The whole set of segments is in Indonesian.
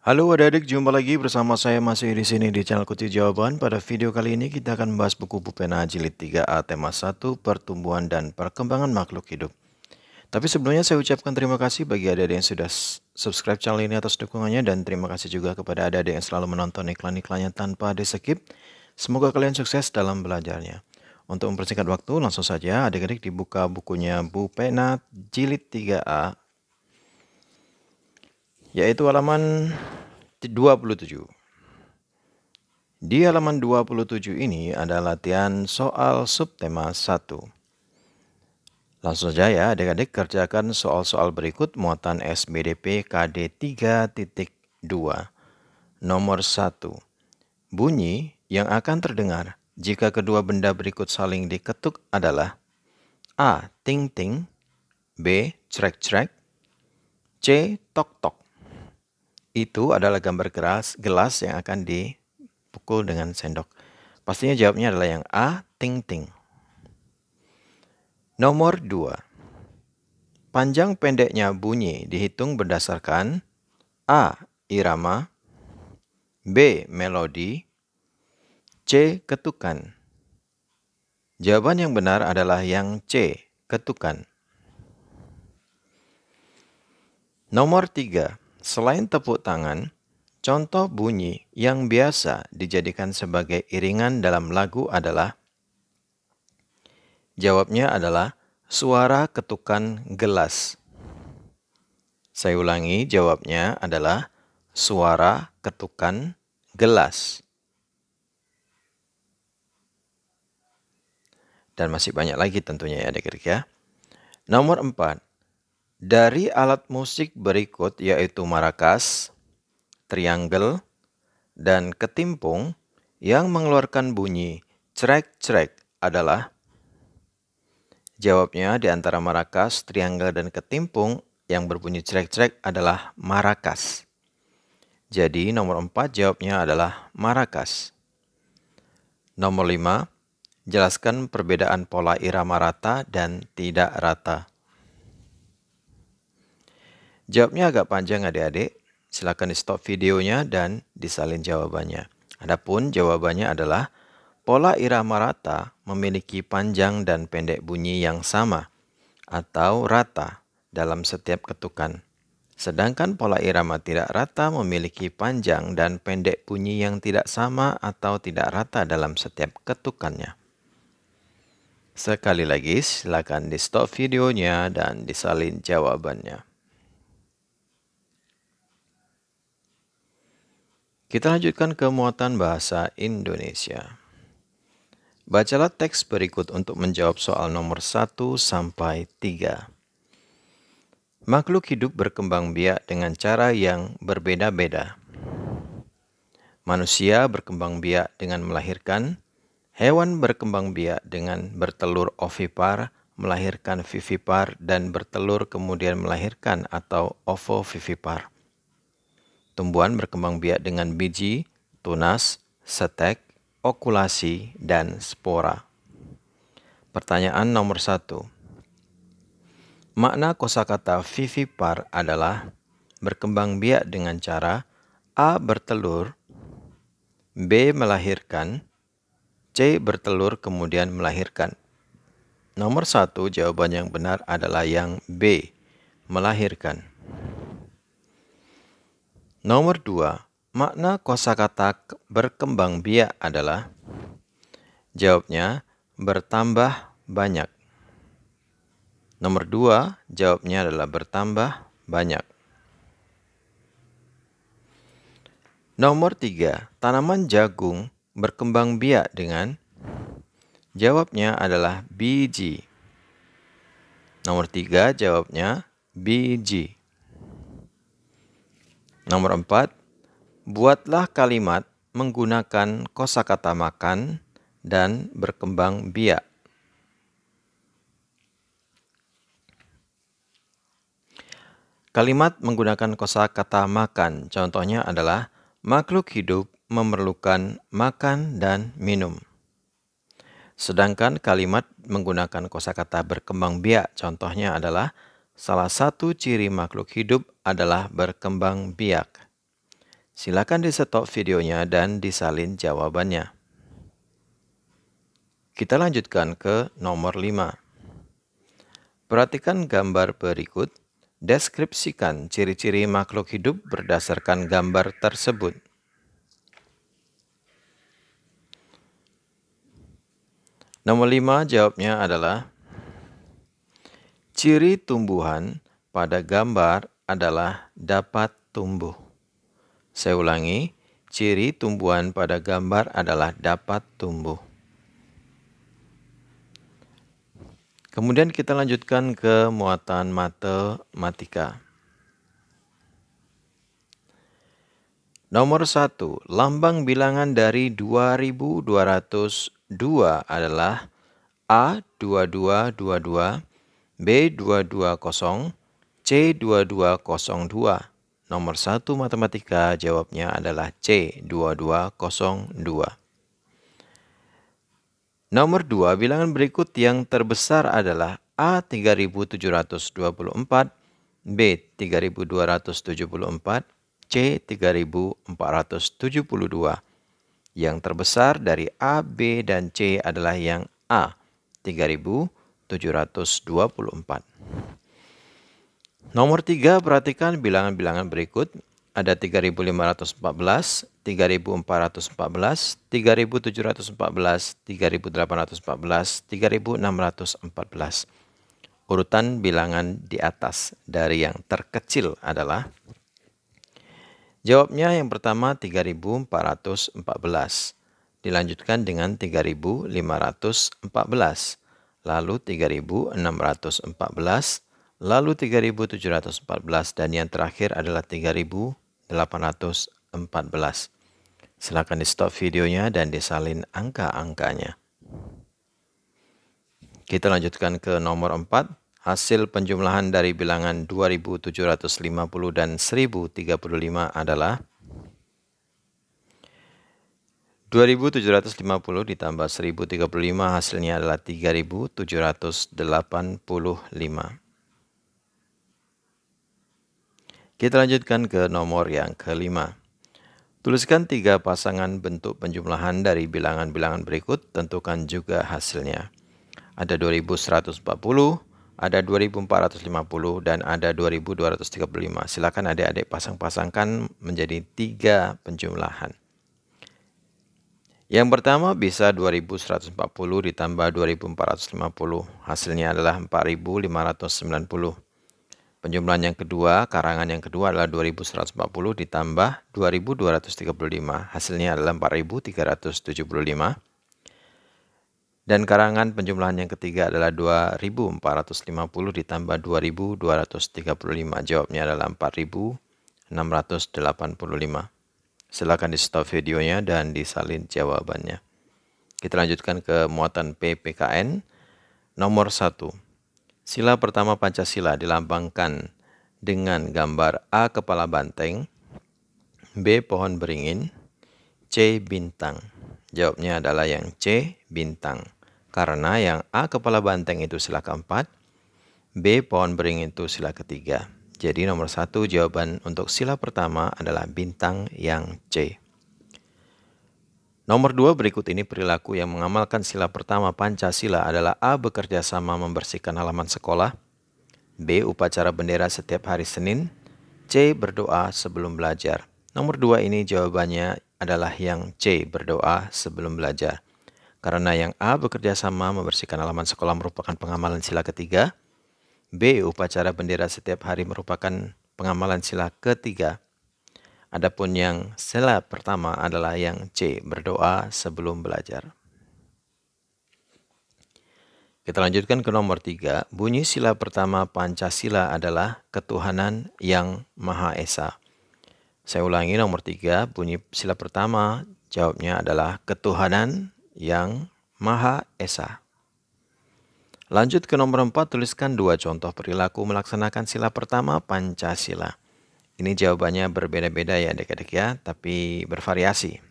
Halo adik-adik, jumpa lagi bersama saya masih di sini di channel Kuti Jawaban. Pada video kali ini kita akan membahas buku bupena Jilid 3A tema 1 Pertumbuhan dan Perkembangan Makhluk Hidup. Tapi sebelumnya saya ucapkan terima kasih bagi adik-adik yang sudah subscribe channel ini atas dukungannya dan terima kasih juga kepada adik-adik yang selalu menonton iklan-iklannya tanpa di skip. Semoga kalian sukses dalam belajarnya. Untuk mempersingkat waktu, langsung saja adik-adik dibuka bukunya bupena Jilid 3A yaitu halaman 27. Di halaman 27 ini ada latihan soal subtema 1. Langsung saja ya adik-adik kerjakan soal-soal berikut muatan SBDP KD 3.2 nomor 1. Bunyi yang akan terdengar jika kedua benda berikut saling diketuk adalah A. Ting-ting B. Crek-crek C. Tok-tok itu adalah gambar gelas, gelas yang akan dipukul dengan sendok? Pastinya jawabnya adalah yang A, ting-ting. Nomor 2. Panjang pendeknya bunyi dihitung berdasarkan A. Irama B. Melodi C. Ketukan Jawaban yang benar adalah yang C. Ketukan Nomor 3. Selain tepuk tangan, contoh bunyi yang biasa dijadikan sebagai iringan dalam lagu adalah Jawabnya adalah suara ketukan gelas. Saya ulangi, jawabnya adalah suara ketukan gelas. Dan masih banyak lagi tentunya ya adik-adik ya. Nomor empat. Dari alat musik berikut yaitu marakas, triangle, dan ketimpung yang mengeluarkan bunyi cerek-cerek adalah Jawabnya di antara marakas, triangle, dan ketimpung yang berbunyi cerek-cerek adalah marakas. Jadi nomor 4 jawabnya adalah marakas. Nomor 5, jelaskan perbedaan pola irama rata dan tidak rata. Jawabnya agak panjang adik-adik. Silakan di stop videonya dan disalin jawabannya. Adapun jawabannya adalah pola irama rata memiliki panjang dan pendek bunyi yang sama atau rata dalam setiap ketukan. Sedangkan pola irama tidak rata memiliki panjang dan pendek bunyi yang tidak sama atau tidak rata dalam setiap ketukannya. Sekali lagi, silakan di stop videonya dan disalin jawabannya. Kita lanjutkan ke muatan bahasa Indonesia. Bacalah teks berikut untuk menjawab soal nomor 1 sampai 3. Makhluk hidup berkembang biak dengan cara yang berbeda-beda. Manusia berkembang biak dengan melahirkan, hewan berkembang biak dengan bertelur ovipar, melahirkan vivipar, dan bertelur kemudian melahirkan atau ovovivipar tumbuhan berkembang biak dengan biji, tunas, setek, okulasi, dan spora. Pertanyaan nomor satu. Makna kosakata vivipar adalah berkembang biak dengan cara A bertelur, B melahirkan, C bertelur kemudian melahirkan. Nomor satu jawaban yang benar adalah yang B, melahirkan. Nomor dua, makna kosakata berkembang biak adalah Jawabnya bertambah banyak. Nomor dua, jawabnya adalah bertambah banyak. Nomor tiga, tanaman jagung berkembang biak dengan jawabnya adalah biji. Nomor tiga, jawabnya biji. Nomor empat, buatlah kalimat menggunakan kosakata makan dan berkembang biak. Kalimat menggunakan kosakata makan, contohnya adalah makhluk hidup memerlukan makan dan minum. Sedangkan kalimat menggunakan kosakata berkembang biak, contohnya adalah Salah satu ciri makhluk hidup adalah berkembang biak. Silakan di stop videonya dan disalin jawabannya. Kita lanjutkan ke nomor 5. Perhatikan gambar berikut. Deskripsikan ciri-ciri makhluk hidup berdasarkan gambar tersebut. Nomor 5 jawabnya adalah Ciri tumbuhan pada gambar adalah dapat tumbuh. Saya ulangi, ciri tumbuhan pada gambar adalah dapat tumbuh. Kemudian kita lanjutkan ke muatan matematika. Nomor satu, lambang bilangan dari 2202 adalah A2222 B220, C2202. Nomor 1 matematika jawabnya adalah C2202. Nomor 2 bilangan berikut yang terbesar adalah A 3724, B 3274, C 3472. Yang terbesar dari A, B, dan C adalah yang A 3000, 724. Nomor 3, perhatikan bilangan-bilangan berikut. Ada 3.514, 3.414, 3.714, 3.814, 3.614. Urutan bilangan di atas dari yang terkecil adalah Jawabnya yang pertama 3414. Dilanjutkan dengan 3514 lalu 3614, lalu 3714, dan yang terakhir adalah 3814. Silahkan di stop videonya dan disalin angka-angkanya. Kita lanjutkan ke nomor 4. Hasil penjumlahan dari bilangan 2750 dan 1035 adalah 2750 ditambah 1035 hasilnya adalah 3785. Kita lanjutkan ke nomor yang kelima. Tuliskan tiga pasangan bentuk penjumlahan dari bilangan-bilangan berikut, tentukan juga hasilnya. Ada 2140, ada 2450, dan ada 2235. Silakan adik-adik pasang-pasangkan menjadi tiga penjumlahan. Yang pertama bisa 2140 ditambah 2450, hasilnya adalah 4590. Penjumlahan yang kedua, karangan yang kedua adalah 2140 ditambah 2235, hasilnya adalah 4375. Dan karangan penjumlahan yang ketiga adalah 2450 ditambah 2235, jawabnya adalah 4685. Silahkan di stop videonya dan disalin jawabannya. Kita lanjutkan ke muatan PPKN nomor 1. Sila pertama Pancasila dilambangkan dengan gambar A kepala banteng, B pohon beringin, C bintang. Jawabnya adalah yang C bintang. Karena yang A kepala banteng itu sila keempat, B pohon beringin itu sila ketiga. Jadi nomor satu jawaban untuk sila pertama adalah bintang yang C. Nomor dua berikut ini perilaku yang mengamalkan sila pertama Pancasila adalah A. Bekerja sama membersihkan halaman sekolah. B. Upacara bendera setiap hari Senin. C. Berdoa sebelum belajar. Nomor dua ini jawabannya adalah yang C. Berdoa sebelum belajar. Karena yang A. Bekerja sama membersihkan halaman sekolah merupakan pengamalan sila ketiga. B. Upacara bendera setiap hari merupakan pengamalan sila ketiga. Adapun yang sila pertama adalah yang C. Berdoa sebelum belajar. Kita lanjutkan ke nomor tiga. Bunyi sila pertama Pancasila adalah ketuhanan yang Maha Esa. Saya ulangi nomor tiga, bunyi sila pertama jawabnya adalah ketuhanan yang Maha Esa. Lanjut ke nomor 4, tuliskan dua contoh perilaku melaksanakan sila pertama Pancasila. Ini jawabannya berbeda-beda ya adik-adik ya, tapi bervariasi.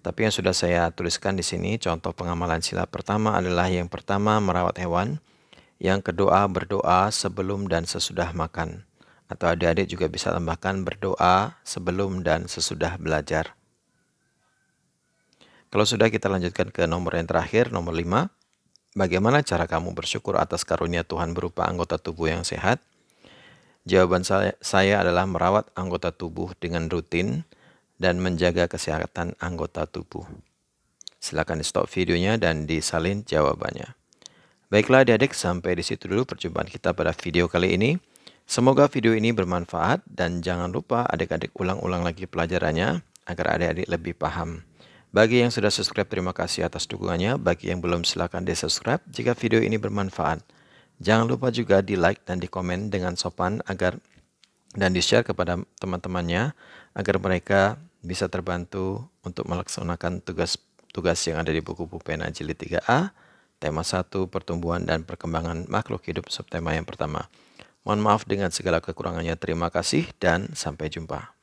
Tapi yang sudah saya tuliskan di sini, contoh pengamalan sila pertama adalah yang pertama merawat hewan, yang kedua berdoa sebelum dan sesudah makan. Atau adik-adik juga bisa tambahkan berdoa sebelum dan sesudah belajar. Kalau sudah kita lanjutkan ke nomor yang terakhir, nomor 5. Bagaimana cara kamu bersyukur atas karunia Tuhan berupa anggota tubuh yang sehat? Jawaban saya, adalah merawat anggota tubuh dengan rutin dan menjaga kesehatan anggota tubuh. Silakan di stop videonya dan disalin jawabannya. Baiklah adik-adik, sampai di situ dulu perjumpaan kita pada video kali ini. Semoga video ini bermanfaat dan jangan lupa adik-adik ulang-ulang lagi pelajarannya agar adik-adik lebih paham. Bagi yang sudah subscribe, terima kasih atas dukungannya. Bagi yang belum, silahkan di-subscribe jika video ini bermanfaat. Jangan lupa juga di-like dan di-komen dengan sopan agar dan di-share kepada teman-temannya agar mereka bisa terbantu untuk melaksanakan tugas-tugas yang ada di buku Pupena Jilid 3A, tema 1 Pertumbuhan dan Perkembangan Makhluk Hidup subtema yang pertama. Mohon maaf dengan segala kekurangannya. Terima kasih dan sampai jumpa.